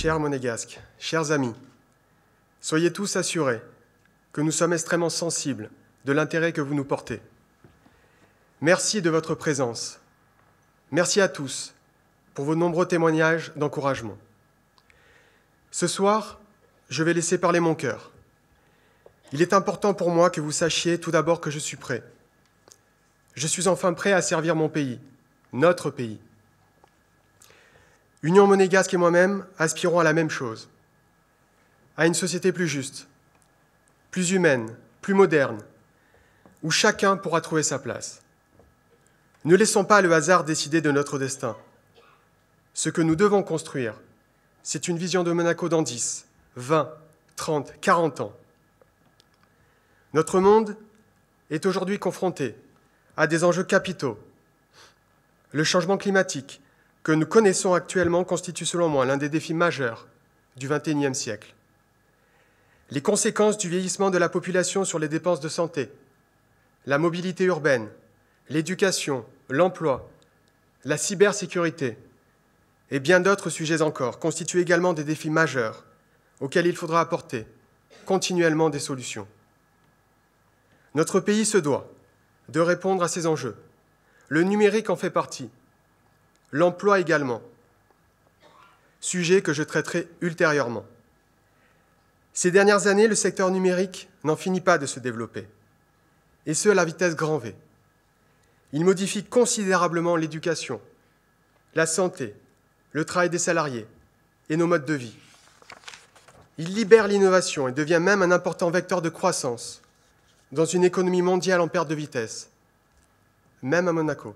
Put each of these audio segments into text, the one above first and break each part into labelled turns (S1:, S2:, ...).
S1: Chers monégasques, chers amis, soyez tous assurés que nous sommes extrêmement sensibles de l'intérêt que vous nous portez. Merci de votre présence. Merci à tous pour vos nombreux témoignages d'encouragement. Ce soir, je vais laisser parler mon cœur. Il est important pour moi que vous sachiez tout d'abord que je suis prêt. Je suis enfin prêt à servir mon pays, notre pays. Union Monégasque et moi-même aspirons à la même chose, à une société plus juste, plus humaine, plus moderne, où chacun pourra trouver sa place. Ne laissons pas le hasard décider de notre destin. Ce que nous devons construire, c'est une vision de Monaco dans 10, 20, 30, 40 ans. Notre monde est aujourd'hui confronté à des enjeux capitaux. Le changement climatique, que nous connaissons actuellement constitue selon moi l'un des défis majeurs du XXIe siècle. Les conséquences du vieillissement de la population sur les dépenses de santé, la mobilité urbaine, l'éducation, l'emploi, la cybersécurité et bien d'autres sujets encore constituent également des défis majeurs auxquels il faudra apporter continuellement des solutions. Notre pays se doit de répondre à ces enjeux. Le numérique en fait partie l'emploi également, sujet que je traiterai ultérieurement. Ces dernières années, le secteur numérique n'en finit pas de se développer, et ce à la vitesse grand V. Il modifie considérablement l'éducation, la santé, le travail des salariés et nos modes de vie. Il libère l'innovation et devient même un important vecteur de croissance dans une économie mondiale en perte de vitesse, même à Monaco.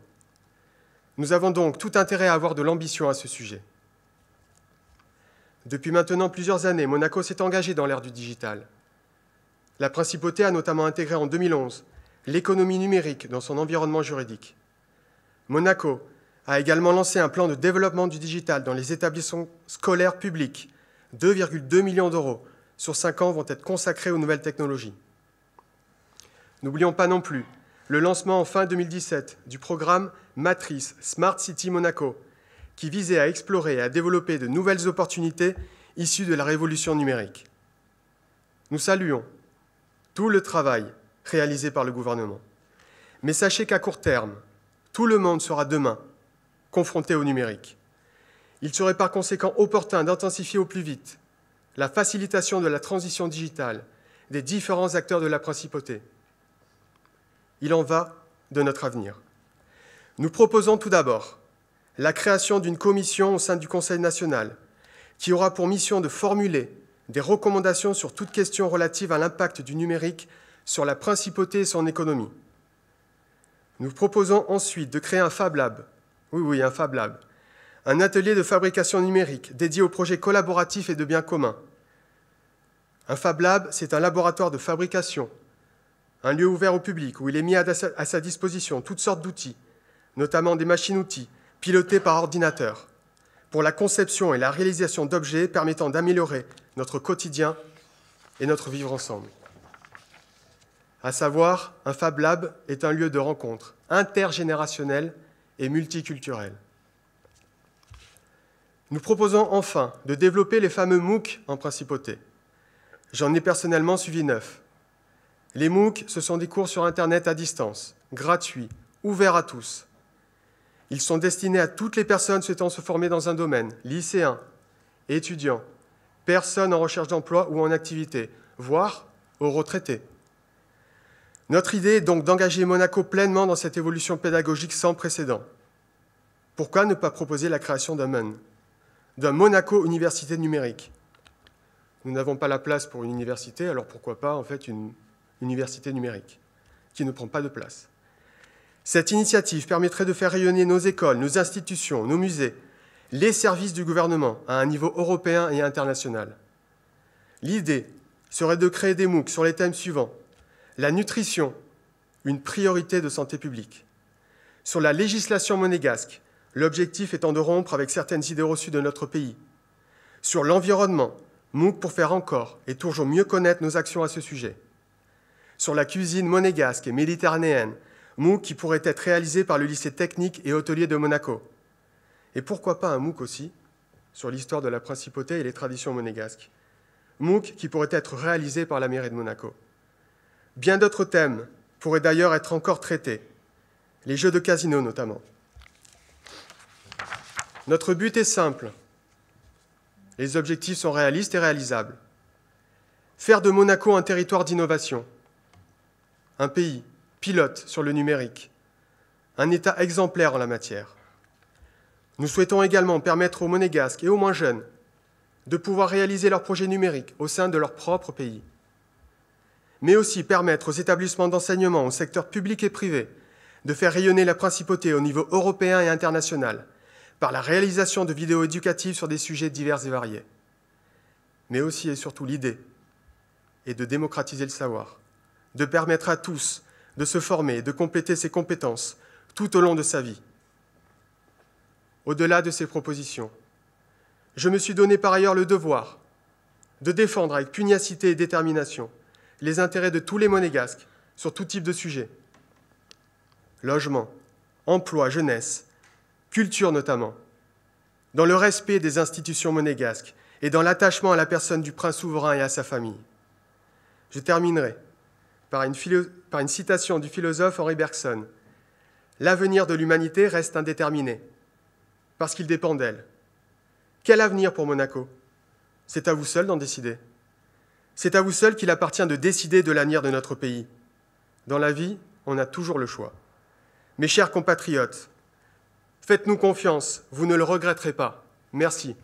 S1: Nous avons donc tout intérêt à avoir de l'ambition à ce sujet. Depuis maintenant plusieurs années, Monaco s'est engagé dans l'ère du digital. La principauté a notamment intégré en 2011 l'économie numérique dans son environnement juridique. Monaco a également lancé un plan de développement du digital dans les établissements scolaires publics. 2,2 millions d'euros sur 5 ans vont être consacrés aux nouvelles technologies. N'oublions pas non plus le lancement en fin 2017 du programme Matrice Smart City Monaco, qui visait à explorer et à développer de nouvelles opportunités issues de la révolution numérique. Nous saluons tout le travail réalisé par le gouvernement. Mais sachez qu'à court terme, tout le monde sera demain confronté au numérique. Il serait par conséquent opportun d'intensifier au plus vite la facilitation de la transition digitale des différents acteurs de la principauté il en va de notre avenir. Nous proposons tout d'abord la création d'une commission au sein du Conseil national qui aura pour mission de formuler des recommandations sur toute question relative à l'impact du numérique sur la principauté et son économie. Nous proposons ensuite de créer un Fab Lab, oui oui un Fab Lab, un atelier de fabrication numérique dédié aux projets collaboratifs et de biens communs. Un Fab Lab, c'est un laboratoire de fabrication, un lieu ouvert au public où il est mis à sa disposition toutes sortes d'outils, notamment des machines-outils pilotées par ordinateur, pour la conception et la réalisation d'objets permettant d'améliorer notre quotidien et notre vivre ensemble. À savoir, un Fab Lab est un lieu de rencontre intergénérationnel et multiculturel. Nous proposons enfin de développer les fameux MOOC en principauté. J'en ai personnellement suivi neuf, les MOOC, ce sont des cours sur Internet à distance, gratuits, ouverts à tous. Ils sont destinés à toutes les personnes souhaitant se former dans un domaine, lycéens, étudiants, personnes en recherche d'emploi ou en activité, voire aux retraités. Notre idée est donc d'engager Monaco pleinement dans cette évolution pédagogique sans précédent. Pourquoi ne pas proposer la création d'un MUN, d'un Monaco Université numérique Nous n'avons pas la place pour une université, alors pourquoi pas en fait une Université numérique, qui ne prend pas de place. Cette initiative permettrait de faire rayonner nos écoles, nos institutions, nos musées, les services du gouvernement à un niveau européen et international. L'idée serait de créer des MOOC sur les thèmes suivants. La nutrition, une priorité de santé publique. Sur la législation monégasque, l'objectif étant de rompre avec certaines idées reçues de notre pays. Sur l'environnement, MOOC pour faire encore et toujours mieux connaître nos actions à ce sujet sur la cuisine monégasque et méditerranéenne, MOOC qui pourrait être réalisé par le lycée technique et hôtelier de Monaco. Et pourquoi pas un MOOC aussi sur l'histoire de la principauté et les traditions monégasques. MOOC qui pourrait être réalisé par la mairie de Monaco. Bien d'autres thèmes pourraient d'ailleurs être encore traités, les jeux de casino notamment. Notre but est simple. Les objectifs sont réalistes et réalisables. Faire de Monaco un territoire d'innovation, un pays pilote sur le numérique, un État exemplaire en la matière. Nous souhaitons également permettre aux monégasques et aux moins jeunes de pouvoir réaliser leurs projets numériques au sein de leur propre pays, mais aussi permettre aux établissements d'enseignement, au secteur public et privé, de faire rayonner la principauté au niveau européen et international par la réalisation de vidéos éducatives sur des sujets divers et variés. Mais aussi et surtout l'idée est de démocratiser le savoir de permettre à tous de se former, de compléter ses compétences tout au long de sa vie. Au-delà de ces propositions, je me suis donné par ailleurs le devoir de défendre avec pugnacité et détermination les intérêts de tous les monégasques sur tout type de sujet. Logement, emploi, jeunesse, culture notamment, dans le respect des institutions monégasques et dans l'attachement à la personne du prince souverain et à sa famille. Je terminerai par une, citation du philosophe Henri Bergson. L'avenir de l'humanité reste indéterminé, parce qu'il dépend d'elle. Quel avenir pour Monaco C'est à vous seul d'en décider. C'est à vous seul qu'il appartient de décider de l'avenir de notre pays. Dans la vie, on a toujours le choix. Mes chers compatriotes, faites-nous confiance, vous ne le regretterez pas. Merci.